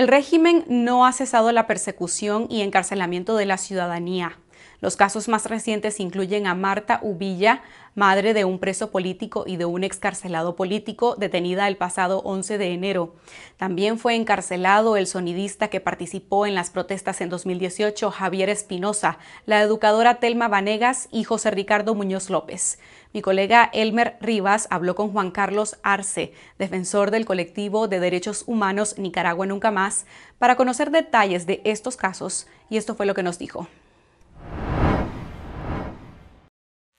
El régimen no ha cesado la persecución y encarcelamiento de la ciudadanía los casos más recientes incluyen a Marta Ubilla, madre de un preso político y de un excarcelado político, detenida el pasado 11 de enero. También fue encarcelado el sonidista que participó en las protestas en 2018, Javier Espinosa, la educadora Telma Vanegas y José Ricardo Muñoz López. Mi colega Elmer Rivas habló con Juan Carlos Arce, defensor del colectivo de derechos humanos Nicaragua Nunca Más, para conocer detalles de estos casos y esto fue lo que nos dijo.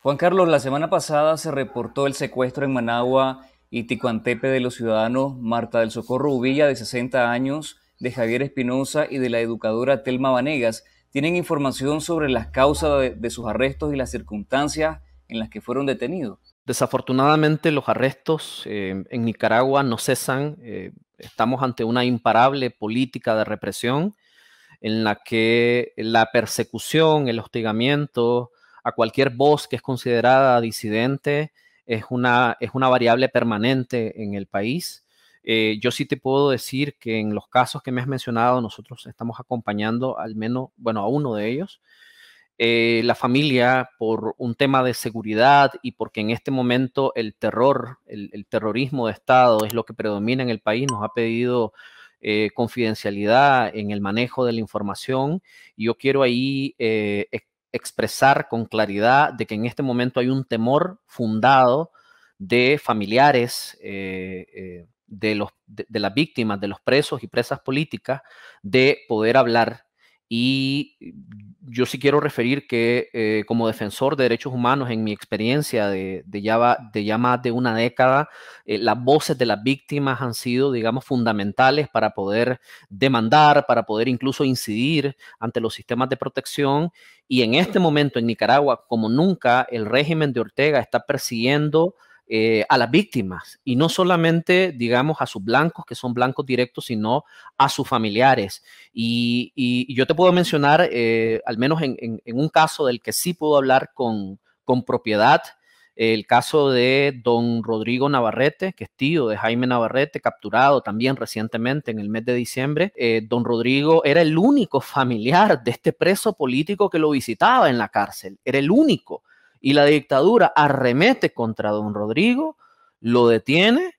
Juan Carlos, la semana pasada se reportó el secuestro en Managua y Ticuantepe de los ciudadanos Marta del Socorro Ubilla, de 60 años, de Javier Espinosa y de la educadora Telma Vanegas. ¿Tienen información sobre las causas de, sus arrestos y las circunstancias en las que fueron detenidos? Desafortunadamente los arrestos eh, en Nicaragua no cesan. Eh, estamos ante una imparable política de represión en la que la persecución, el hostigamiento, a cualquier voz que es considerada disidente, es una, es una variable permanente en el país. Eh, yo sí te puedo decir que en los casos que me has mencionado, nosotros estamos acompañando al menos, bueno, a uno de ellos. Eh, la familia por un tema de seguridad y porque en este momento el terror, el, terrorismo de Estado es lo que predomina en el país, nos ha pedido eh, confidencialidad en el manejo de la información. Y yo quiero ahí eh, expresar con claridad de que en este momento hay un temor fundado de familiares eh, eh, de, los, de las víctimas, de los presos y presas políticas, de poder hablar y eh, yo sí quiero referir que eh, como defensor de derechos humanos, en mi experiencia de, ya, de ya, más de una década, eh, las voces de las víctimas han sido, digamos, fundamentales para poder demandar, para poder incluso incidir ante los sistemas de protección. Y en este momento en Nicaragua, como nunca, el régimen de Ortega está persiguiendo eh, a las víctimas y no solamente, digamos, a sus blancos, que son blancos directos, sino a sus familiares. Y, yo te puedo mencionar, eh, al menos en, un caso del que sí puedo hablar con, propiedad, el caso de don Rodrigo Navarrete, que es tío de Jaime Navarrete, capturado también recientemente en el mes de diciembre. Eh, don Rodrigo era el único familiar de este preso político que lo visitaba en la cárcel, era el único. Y la dictadura arremete contra don Rodrigo, lo detiene,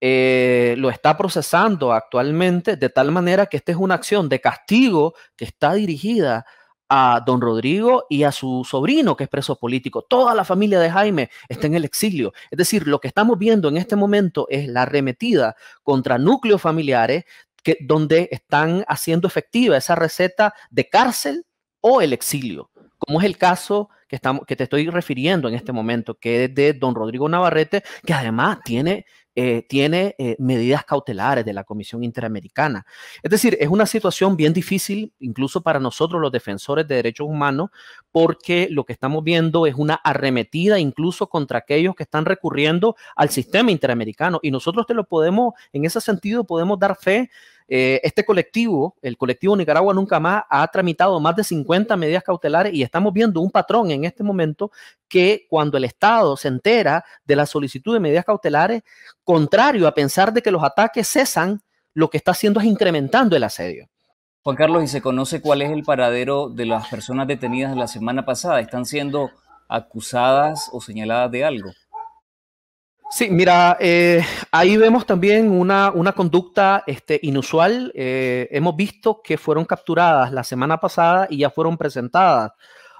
eh, lo está procesando actualmente de tal manera que esta es una acción de castigo que está dirigida a don Rodrigo y a su sobrino que es preso político. Toda la familia de Jaime está en el exilio. Es decir, lo que estamos viendo en este momento es la arremetida contra núcleos familiares que, donde están haciendo efectiva esa receta de cárcel o el exilio, como es el caso que, estamos, que te estoy refiriendo en este momento, que es de don Rodrigo Navarrete, que además tiene, eh, tiene eh, medidas cautelares de la Comisión Interamericana. Es decir, es una situación bien difícil, incluso para nosotros los defensores de derechos humanos, porque lo que estamos viendo es una arremetida incluso contra aquellos que están recurriendo al sistema interamericano. Y nosotros te lo podemos, en ese sentido, podemos dar fe eh, este colectivo, el colectivo Nicaragua Nunca Más, ha tramitado más de 50 medidas cautelares y estamos viendo un patrón en este momento que cuando el Estado se entera de la solicitud de medidas cautelares, contrario a pensar de que los ataques cesan, lo que está haciendo es incrementando el asedio. Juan Carlos, ¿y se conoce cuál es el paradero de las personas detenidas la semana pasada? ¿Están siendo acusadas o señaladas de algo? Sí, mira, eh, ahí vemos también una, conducta este, inusual. Eh, hemos visto que fueron capturadas la semana pasada y ya fueron presentadas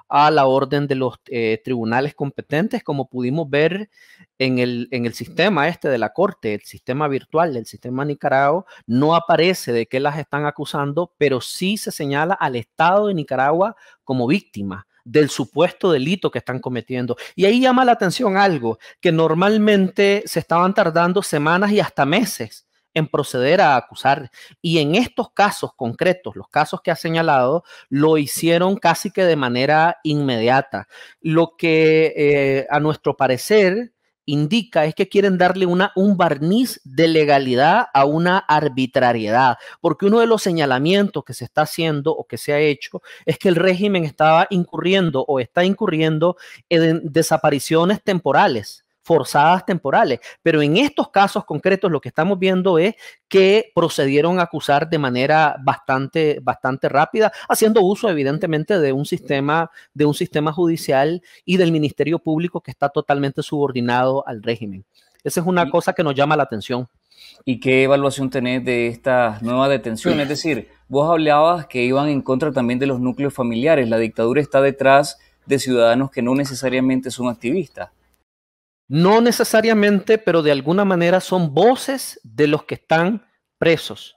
a la orden de los eh, tribunales competentes, como pudimos ver en el, en el, sistema este de la corte, el sistema virtual del sistema Nicaragua, no aparece de qué las están acusando, pero sí se señala al Estado de Nicaragua como víctima del supuesto delito que están cometiendo. Y ahí llama la atención algo, que normalmente se estaban tardando semanas y hasta meses en proceder a acusar. Y en estos casos concretos, los casos que ha señalado, lo hicieron casi que de manera inmediata, lo que eh, a nuestro parecer indica es que quieren darle una, un barniz de legalidad a una arbitrariedad, porque uno de los señalamientos que se está haciendo o que se ha hecho es que el régimen estaba incurriendo o está incurriendo en desapariciones temporales forzadas temporales. Pero en estos casos concretos lo que estamos viendo es que procedieron a acusar de manera bastante, bastante rápida, haciendo uso evidentemente de un sistema, de un sistema judicial y del Ministerio Público que está totalmente subordinado al régimen. Esa es una cosa que nos llama la atención. ¿Y qué evaluación tenés de estas nuevas detención? Es decir, vos hablabas que iban en contra también de los núcleos familiares. La dictadura está detrás de ciudadanos que no necesariamente son activistas. No necesariamente, pero de alguna manera son voces de los que están presos,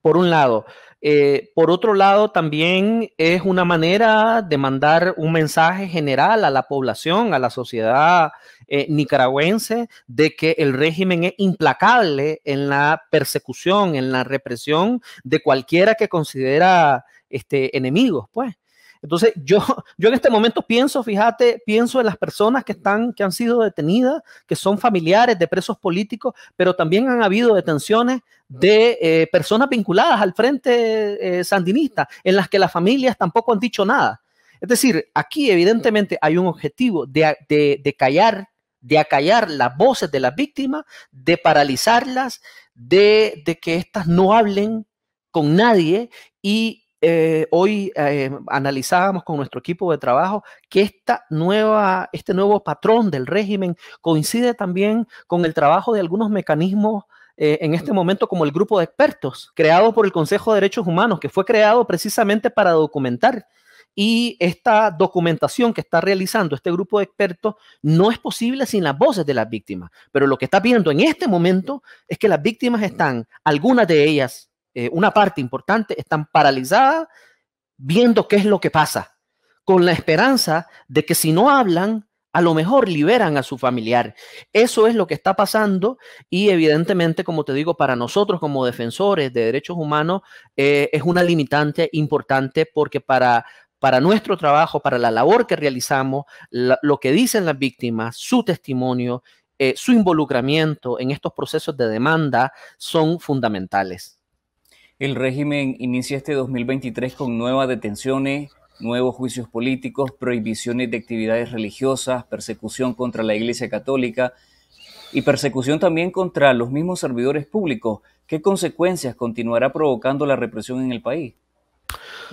por un lado. Eh, por otro lado, también es una manera de mandar un mensaje general a la población, a la sociedad eh, nicaragüense, de que el régimen es implacable en la persecución, en la represión de cualquiera que considera este, enemigos, pues. Entonces, yo, yo en este momento pienso, fíjate, pienso en las personas que, están, que han sido detenidas, que son familiares de presos políticos, pero también han habido detenciones de eh, personas vinculadas al frente eh, sandinista, en las que las familias tampoco han dicho nada. Es decir, aquí evidentemente hay un objetivo de, callar, de acallar las voces de las víctimas, de paralizarlas, de, de que éstas no hablen con nadie y eh, hoy eh, analizábamos con nuestro equipo de trabajo que esta nueva, este nuevo patrón del régimen coincide también con el trabajo de algunos mecanismos eh, en este momento como el grupo de expertos creado por el Consejo de Derechos Humanos, que fue creado precisamente para documentar. Y esta documentación que está realizando este grupo de expertos no es posible sin las voces de las víctimas. Pero lo que está viendo en este momento es que las víctimas están, algunas de ellas eh, una parte importante, están paralizadas viendo qué es lo que pasa, con la esperanza de que si no hablan, a lo mejor liberan a su familiar. Eso es lo que está pasando y evidentemente, como te digo, para nosotros como defensores de derechos humanos eh, es una limitante importante porque para, nuestro trabajo, para la labor que realizamos, lo que dicen las víctimas, su testimonio, eh, su involucramiento en estos procesos de demanda son fundamentales. El régimen inicia este 2023 con nuevas detenciones, nuevos juicios políticos, prohibiciones de actividades religiosas, persecución contra la Iglesia Católica y persecución también contra los mismos servidores públicos. ¿Qué consecuencias continuará provocando la represión en el país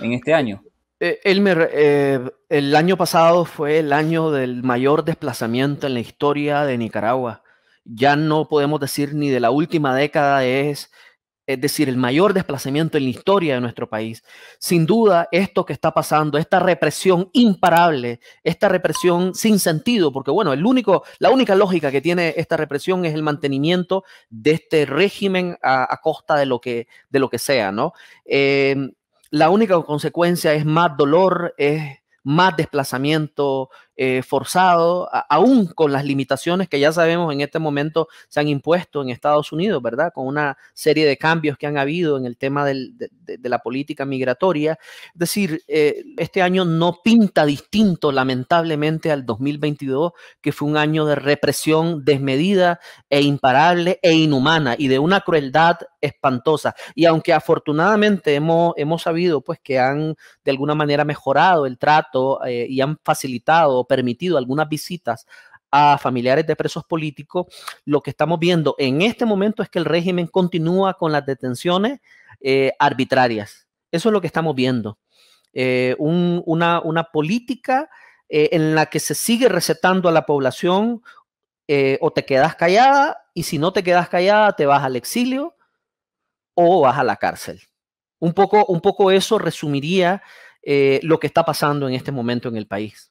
en este año? Eh, Elmer, eh, el año pasado fue el año del mayor desplazamiento en la historia de Nicaragua. Ya no podemos decir ni de la última década, es es decir, el mayor desplazamiento en la historia de nuestro país. Sin duda, esto que está pasando, esta represión imparable, esta represión sin sentido, porque bueno, la única lógica que tiene esta represión es el mantenimiento de este régimen a, costa de lo que, de lo que sea, ¿no? Em, la única consecuencia es más dolor, es más desplazamiento, eh, forzado, aún con las limitaciones que ya sabemos en este momento se han impuesto en Estados Unidos, ¿verdad? Con una serie de cambios que han habido en el tema de, la política migratoria. Es decir, eh, este año no pinta distinto, lamentablemente, al 2022, que fue un año de represión desmedida e imparable e inhumana y de una crueldad espantosa. Y aunque afortunadamente hemos, sabido pues que han de alguna manera mejorado el trato eh, y han facilitado permitido algunas visitas a familiares de presos políticos, lo que estamos viendo en este momento es que el régimen continúa con las detenciones eh, arbitrarias. Eso es lo que estamos viendo. Eh, una, política eh, en la que se sigue recetando a la población o te quedas callada y si no te quedas callada te vas al exilio o vas a la cárcel. Un poco, un poco eso resumiría lo que está pasando en este momento en el país.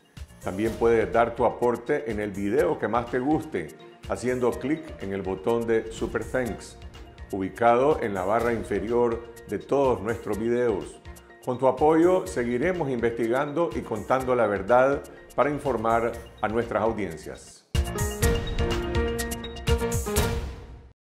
También puedes dar tu aporte en el video que más te guste haciendo clic en el botón de Super Thanks, ubicado en la barra inferior de todos nuestros videos. Con tu apoyo seguiremos investigando y contando la verdad para informar a nuestras audiencias.